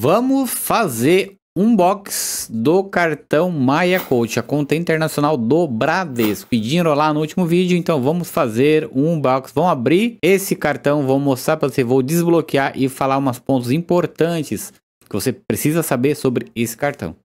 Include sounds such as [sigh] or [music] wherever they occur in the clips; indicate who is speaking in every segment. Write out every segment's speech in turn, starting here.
Speaker 1: Vamos fazer um box do cartão Maia Coach, a conta internacional do Bradesco. Pediram lá no último vídeo, então vamos fazer um box. Vamos abrir esse cartão, vou mostrar para você, vou desbloquear e falar umas pontos importantes que você precisa saber sobre esse cartão.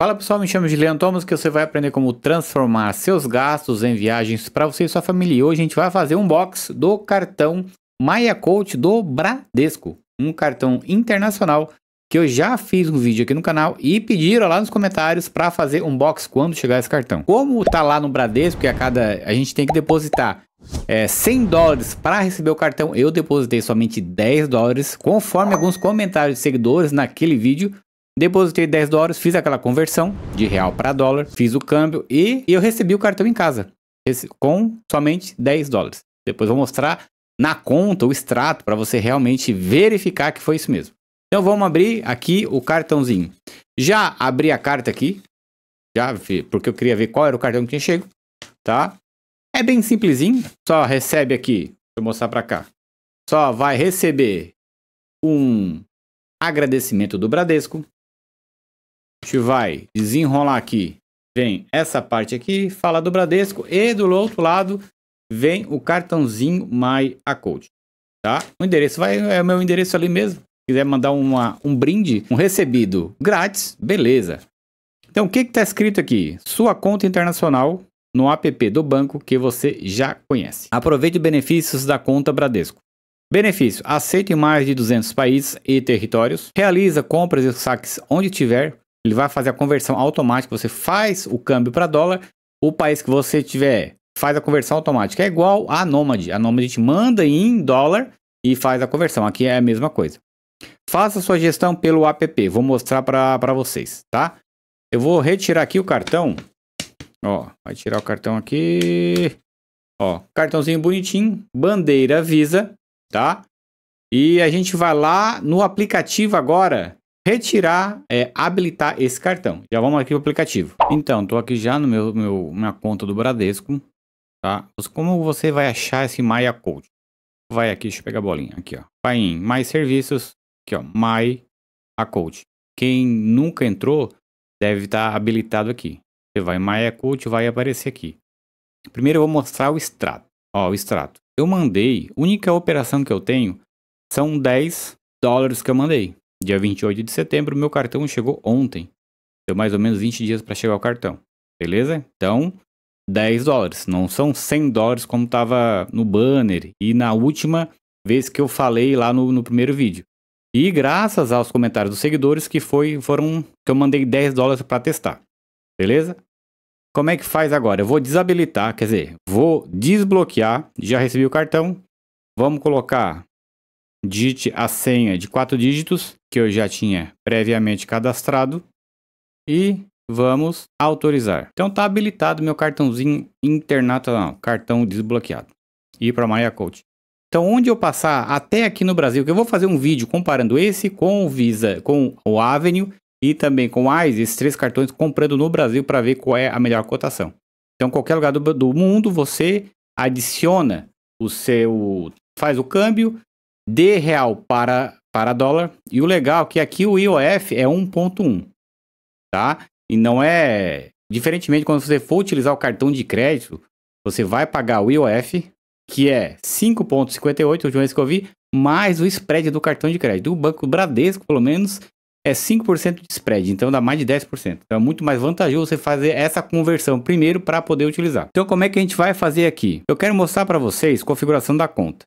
Speaker 1: Fala pessoal, me chamo de Leandro Thomas que você vai aprender como transformar seus gastos em viagens para você e sua família. E hoje a gente vai fazer um box do cartão Maya Coach do Bradesco, um cartão internacional que eu já fiz um vídeo aqui no canal e pediram lá nos comentários para fazer um box quando chegar esse cartão. Como tá lá no Bradesco, que a cada a gente tem que depositar é, 100 dólares para receber o cartão, eu depositei somente 10 dólares, conforme alguns comentários de seguidores naquele vídeo, Depositei 10 dólares, fiz aquela conversão de real para dólar, fiz o câmbio e eu recebi o cartão em casa com somente 10 dólares. Depois vou mostrar na conta o extrato para você realmente verificar que foi isso mesmo. Então vamos abrir aqui o cartãozinho. Já abri a carta aqui, já vi, porque eu queria ver qual era o cartão que tinha chego, tá? É bem simplesinho, só recebe aqui, deixa eu mostrar para cá. Só vai receber um agradecimento do Bradesco, gente vai desenrolar aqui. Vem essa parte aqui, fala do Bradesco e do outro lado vem o cartãozinho My Account, tá? O endereço vai é o meu endereço ali mesmo. Se quiser mandar uma, um brinde, um recebido grátis, beleza. Então o que está escrito aqui? Sua conta internacional no app do banco que você já conhece. Aproveite benefícios da conta Bradesco. Benefício: aceita em mais de 200 países e territórios. Realiza compras e saques onde tiver ele vai fazer a conversão automática, você faz o câmbio para dólar, o país que você tiver faz a conversão automática. É igual a Nomad, a Nomad te manda em dólar e faz a conversão, aqui é a mesma coisa. Faça sua gestão pelo app, vou mostrar para vocês, tá? Eu vou retirar aqui o cartão, ó, vai tirar o cartão aqui, ó, cartãozinho bonitinho, bandeira Visa, tá? E a gente vai lá no aplicativo agora retirar, é, habilitar esse cartão. Já vamos aqui o aplicativo. Então, estou aqui já no meu, meu, minha conta do Bradesco, tá? Como você vai achar esse Maya Code? Vai aqui, deixa eu pegar a bolinha aqui, ó. Vai em mais serviços, aqui, ó, My Account. Quem nunca entrou deve estar tá habilitado aqui. Você vai em Maia Coach, vai aparecer aqui. Primeiro eu vou mostrar o extrato. Ó, o extrato. Eu mandei, única operação que eu tenho são 10 dólares que eu mandei. Dia 28 de setembro, meu cartão chegou ontem. Deu mais ou menos 20 dias para chegar o cartão. Beleza? Então, 10 dólares. Não são 100 dólares como estava no banner e na última vez que eu falei lá no, no primeiro vídeo. E graças aos comentários dos seguidores que foi, foram que eu mandei 10 dólares para testar. Beleza? Como é que faz agora? Eu vou desabilitar, quer dizer, vou desbloquear. Já recebi o cartão. Vamos colocar digite a senha de quatro dígitos que eu já tinha previamente cadastrado e vamos autorizar. Então está habilitado meu cartãozinho internacional, cartão desbloqueado. E para Maria Coach. Então onde eu passar até aqui no Brasil, que eu vou fazer um vídeo comparando esse com o Visa, com o Avenue e também com o esses três cartões comprando no Brasil para ver qual é a melhor cotação. Então qualquer lugar do, do mundo você adiciona o seu faz o câmbio de real para, para dólar. E o legal é que aqui o IOF é 1.1, tá? E não é... Diferentemente, quando você for utilizar o cartão de crédito, você vai pagar o IOF, que é 5,58, o João vi, mais o spread do cartão de crédito. O Banco Bradesco, pelo menos, é 5% de spread, então dá mais de 10%. Então é muito mais vantajoso você fazer essa conversão primeiro para poder utilizar. Então como é que a gente vai fazer aqui? Eu quero mostrar para vocês configuração da conta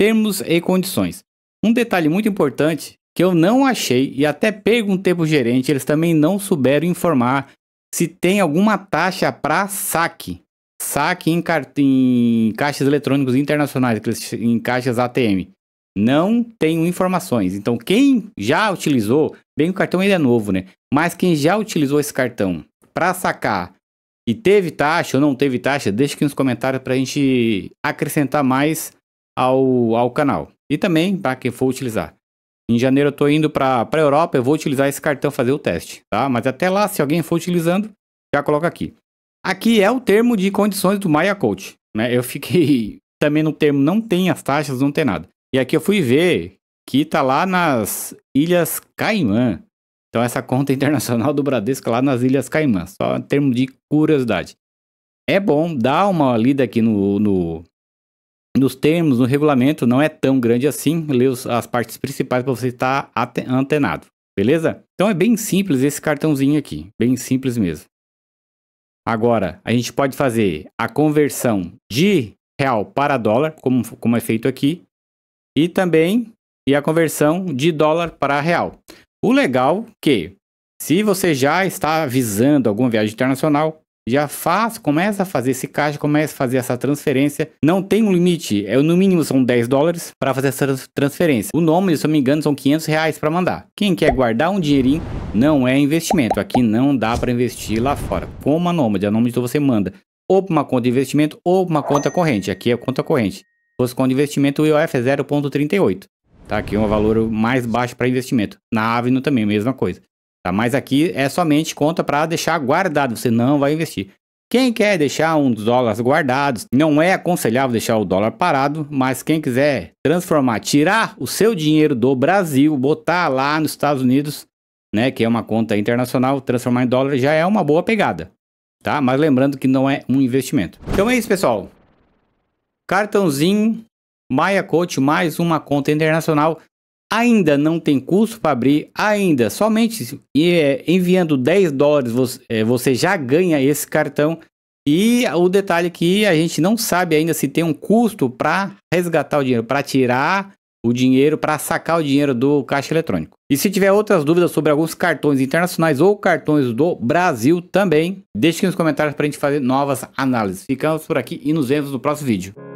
Speaker 1: termos e condições. Um detalhe muito importante que eu não achei e até perguntei para o gerente, eles também não souberam informar se tem alguma taxa para saque. Saque em, em, caixas eletrônicos internacionais, em caixas ATM. Não tenho informações. Então, quem já utilizou, bem o cartão ainda é novo, né? Mas quem já utilizou esse cartão para sacar e teve taxa ou não teve taxa, deixa aqui nos comentários para a gente acrescentar mais ao, ao canal. E também para tá, quem for utilizar. Em janeiro eu estou indo para a Europa, eu vou utilizar esse cartão fazer o teste, tá? Mas até lá, se alguém for utilizando, já coloca aqui. Aqui é o termo de condições do Maya Coach, né? Eu fiquei [laughs] também no termo não tem as taxas, não tem nada. E aqui eu fui ver que tá lá nas Ilhas Caimã. Então essa conta [laughs] internacional do Bradesco lá nas Ilhas Caimã, só em termo de curiosidade. É bom dar uma lida aqui no, no, nos termos, no regulamento, não é tão grande assim. Lê as partes principais para você estar tá antenado, beleza? Então é bem simples esse cartãozinho aqui, bem simples mesmo. Agora, a gente pode fazer a conversão de real para dólar, como, como é feito aqui, e também e a conversão de dólar para real. O legal é que, se você já está visando alguma viagem internacional, já faz, começa a fazer esse caixa, começa a fazer essa transferência. Não tem um limite, é no mínimo são 10 dólares para fazer essa transferência. O nome, se eu não me engano, são 500 reais para mandar. Quem quer guardar um dinheirinho, não é investimento. Aqui não dá para investir lá fora. Como a Nômade, a Nômade você manda ou para uma conta de investimento ou uma conta corrente. Aqui é conta corrente. Se fosse conta de investimento, o IOF é 0,38. Tá aqui é um valor mais baixo para investimento. Na Avino também, mesma coisa. Tá? Mas aqui é somente conta para deixar guardado, você não vai investir. Quem quer deixar uns dólares guardados, não é aconselhável deixar o dólar parado, mas quem quiser transformar, tirar o seu dinheiro do Brasil, botar lá nos Estados Unidos, né, que é uma conta internacional, transformar em dólar já é uma boa pegada, tá? Mas lembrando que não é um investimento. Então é isso, pessoal. Cartãozinho Maya Coach, mais uma conta internacional ainda não tem curso para abrir, ainda somente é, enviando 10 dólares você, é, você, já ganha esse cartão. E o detalhe é que a gente não sabe ainda se tem um custo para resgatar o dinheiro, para tirar o dinheiro, para sacar o dinheiro do caixa eletrônico. E se tiver outras dúvidas sobre alguns cartões internacionais ou cartões do Brasil também, deixe aqui nos comentários para a gente fazer novas análises. Ficamos por aqui e nos vemos no próximo vídeo.